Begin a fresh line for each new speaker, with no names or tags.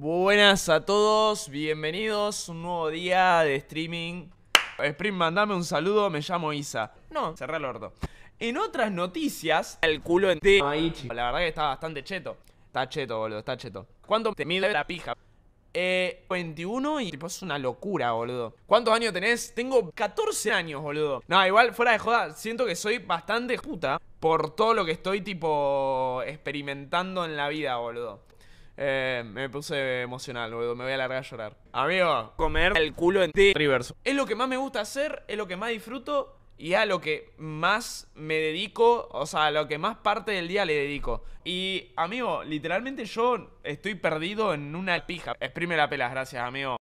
Buenas a todos, bienvenidos, un nuevo día de streaming. Eh, Sprint mandame un saludo, me llamo Isa. No, cerré el orto. En otras noticias, el culo de La verdad que está bastante cheto. Está cheto, boludo, está cheto. ¿Cuánto te mide la pija? Eh, 21 y tipo es una locura, boludo. ¿Cuántos años tenés? Tengo 14 años, boludo. No, igual fuera de joda, siento que soy bastante puta por todo lo que estoy tipo experimentando en la vida, boludo. Eh, me puse emocional, Me voy a largar a llorar. Amigo, comer el culo en ti. Es lo que más me gusta hacer, es lo que más disfruto y a lo que más me dedico, o sea, a lo que más parte del día le dedico. Y, amigo, literalmente yo estoy perdido en una pija. Exprime la pelas, gracias, amigo.